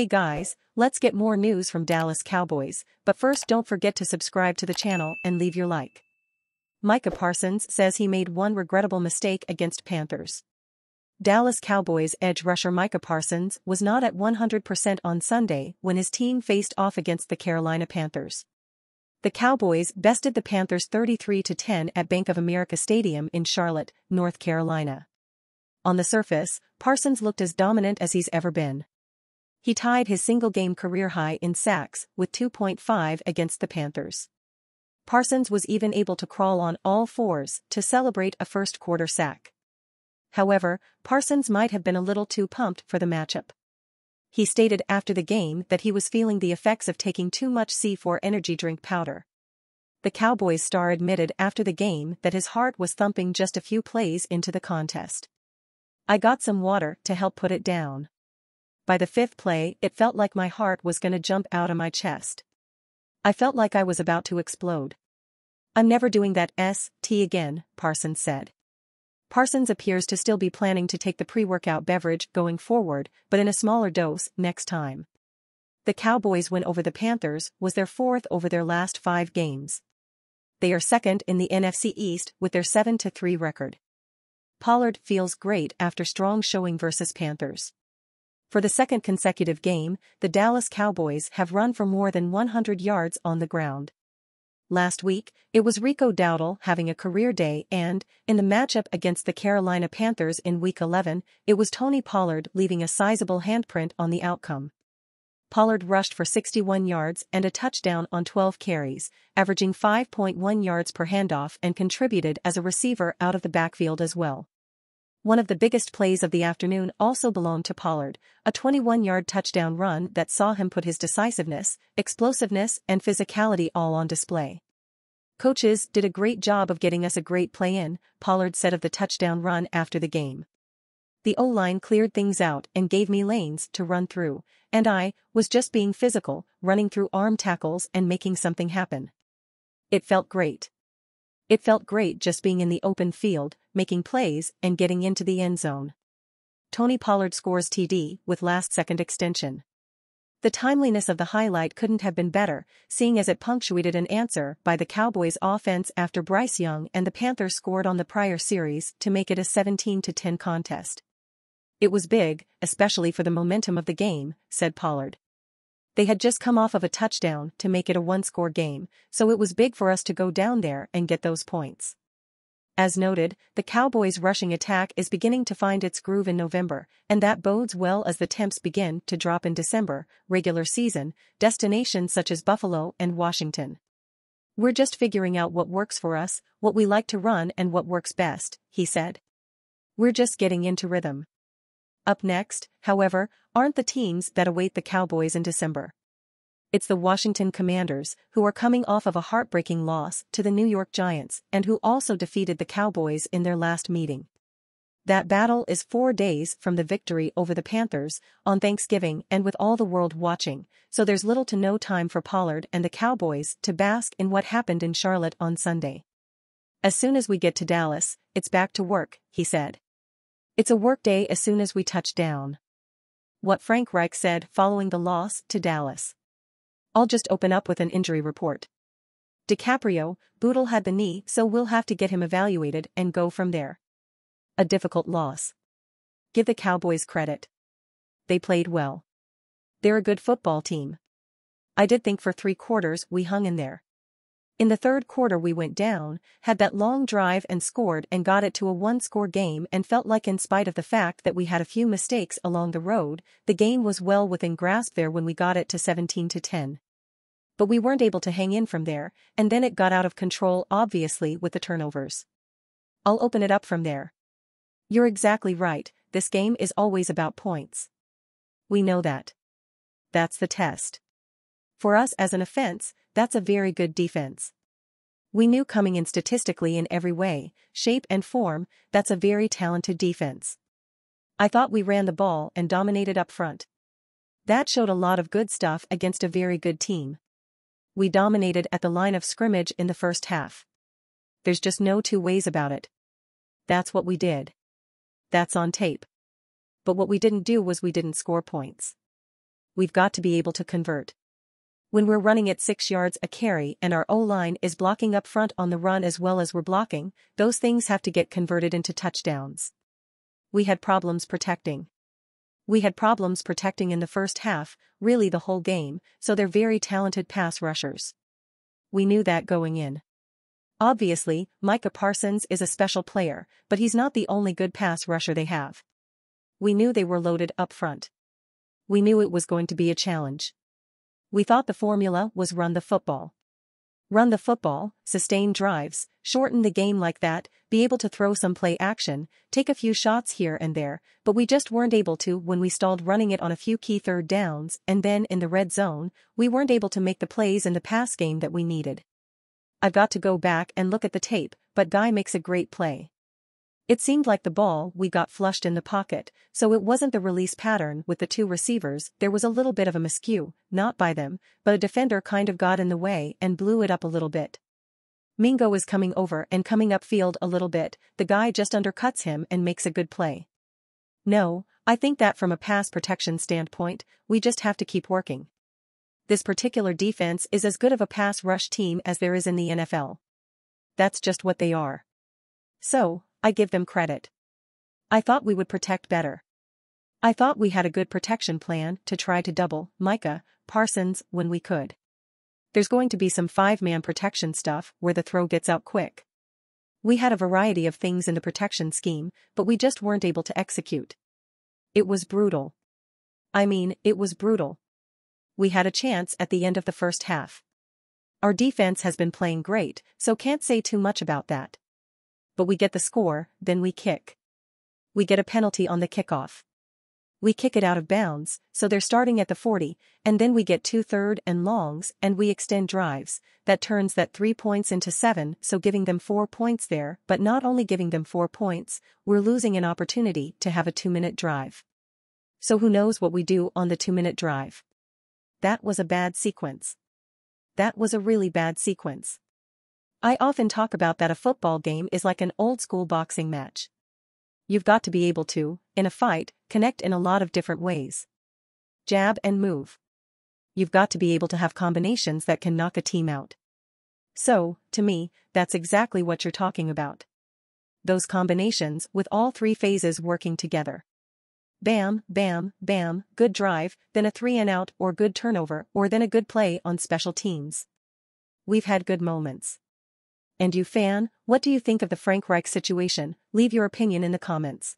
Hey guys, let's get more news from Dallas Cowboys, but first don't forget to subscribe to the channel and leave your like. Micah Parsons says he made one regrettable mistake against Panthers. Dallas Cowboys edge rusher Micah Parsons was not at 100% on Sunday when his team faced off against the Carolina Panthers. The Cowboys bested the Panthers 33-10 at Bank of America Stadium in Charlotte, North Carolina. On the surface, Parsons looked as dominant as he's ever been. He tied his single-game career high in sacks with 2.5 against the Panthers. Parsons was even able to crawl on all fours to celebrate a first-quarter sack. However, Parsons might have been a little too pumped for the matchup. He stated after the game that he was feeling the effects of taking too much C4 energy drink powder. The Cowboys star admitted after the game that his heart was thumping just a few plays into the contest. I got some water to help put it down. By the fifth play, it felt like my heart was gonna jump out of my chest. I felt like I was about to explode. I'm never doing that S.T. again, Parsons said. Parsons appears to still be planning to take the pre-workout beverage going forward, but in a smaller dose next time. The Cowboys' win over the Panthers was their fourth over their last five games. They are second in the NFC East with their 7-3 record. Pollard feels great after strong showing versus Panthers. For the second consecutive game, the Dallas Cowboys have run for more than 100 yards on the ground. Last week, it was Rico Dowdle having a career day and, in the matchup against the Carolina Panthers in Week 11, it was Tony Pollard leaving a sizable handprint on the outcome. Pollard rushed for 61 yards and a touchdown on 12 carries, averaging 5.1 yards per handoff and contributed as a receiver out of the backfield as well. One of the biggest plays of the afternoon also belonged to Pollard, a 21-yard touchdown run that saw him put his decisiveness, explosiveness, and physicality all on display. Coaches did a great job of getting us a great play in, Pollard said of the touchdown run after the game. The O-line cleared things out and gave me lanes to run through, and I was just being physical, running through arm tackles and making something happen. It felt great. It felt great just being in the open field, making plays, and getting into the end zone. Tony Pollard scores TD with last-second extension. The timeliness of the highlight couldn't have been better, seeing as it punctuated an answer by the Cowboys' offense after Bryce Young and the Panthers scored on the prior series to make it a 17-10 contest. It was big, especially for the momentum of the game, said Pollard. They had just come off of a touchdown to make it a one-score game, so it was big for us to go down there and get those points. As noted, the Cowboys' rushing attack is beginning to find its groove in November, and that bodes well as the temps begin to drop in December, regular season, destinations such as Buffalo and Washington. We're just figuring out what works for us, what we like to run and what works best, he said. We're just getting into rhythm. Up next, however, aren't the teams that await the Cowboys in December. It's the Washington Commanders, who are coming off of a heartbreaking loss to the New York Giants and who also defeated the Cowboys in their last meeting. That battle is four days from the victory over the Panthers on Thanksgiving and with all the world watching, so there's little to no time for Pollard and the Cowboys to bask in what happened in Charlotte on Sunday. As soon as we get to Dallas, it's back to work, he said. It's a workday as soon as we touch down. What Frank Reich said following the loss to Dallas. I'll just open up with an injury report. DiCaprio, Boodle had the knee, so we'll have to get him evaluated and go from there. A difficult loss. Give the Cowboys credit. They played well. They're a good football team. I did think for three quarters we hung in there. In the third quarter we went down, had that long drive and scored and got it to a one-score game and felt like in spite of the fact that we had a few mistakes along the road, the game was well within grasp there when we got it to 17 to 10. But we weren't able to hang in from there, and then it got out of control obviously with the turnovers. I'll open it up from there. You're exactly right, this game is always about points. We know that. That's the test. For us as an offense, that's a very good defense. We knew coming in statistically in every way, shape and form, that's a very talented defense. I thought we ran the ball and dominated up front. That showed a lot of good stuff against a very good team. We dominated at the line of scrimmage in the first half. There's just no two ways about it. That's what we did. That's on tape. But what we didn't do was we didn't score points. We've got to be able to convert when we're running at 6 yards a carry and our O-line is blocking up front on the run as well as we're blocking, those things have to get converted into touchdowns. We had problems protecting. We had problems protecting in the first half, really the whole game, so they're very talented pass rushers. We knew that going in. Obviously, Micah Parsons is a special player, but he's not the only good pass rusher they have. We knew they were loaded up front. We knew it was going to be a challenge. We thought the formula was run the football. Run the football, sustain drives, shorten the game like that, be able to throw some play action, take a few shots here and there, but we just weren't able to when we stalled running it on a few key third downs and then in the red zone, we weren't able to make the plays in the pass game that we needed. I've got to go back and look at the tape, but Guy makes a great play. It seemed like the ball we got flushed in the pocket, so it wasn't the release pattern with the two receivers, there was a little bit of a miscue, not by them, but a defender kind of got in the way and blew it up a little bit. Mingo is coming over and coming upfield a little bit, the guy just undercuts him and makes a good play. No, I think that from a pass protection standpoint, we just have to keep working. This particular defense is as good of a pass rush team as there is in the NFL. That's just what they are. So, I give them credit. I thought we would protect better. I thought we had a good protection plan to try to double Micah Parsons when we could. There's going to be some five-man protection stuff where the throw gets out quick. We had a variety of things in the protection scheme, but we just weren't able to execute. It was brutal. I mean, it was brutal. We had a chance at the end of the first half. Our defense has been playing great, so can't say too much about that but we get the score, then we kick. We get a penalty on the kickoff. We kick it out of bounds, so they're starting at the 40, and then we get two third and longs and we extend drives, that turns that three points into seven, so giving them four points there, but not only giving them four points, we're losing an opportunity to have a two minute drive. So who knows what we do on the two minute drive? That was a bad sequence. That was a really bad sequence. I often talk about that a football game is like an old-school boxing match. You've got to be able to, in a fight, connect in a lot of different ways. Jab and move. You've got to be able to have combinations that can knock a team out. So, to me, that's exactly what you're talking about. Those combinations with all three phases working together. Bam, bam, bam, good drive, then a three and out or good turnover or then a good play on special teams. We've had good moments. And you fan, what do you think of the Frank Reich situation? Leave your opinion in the comments.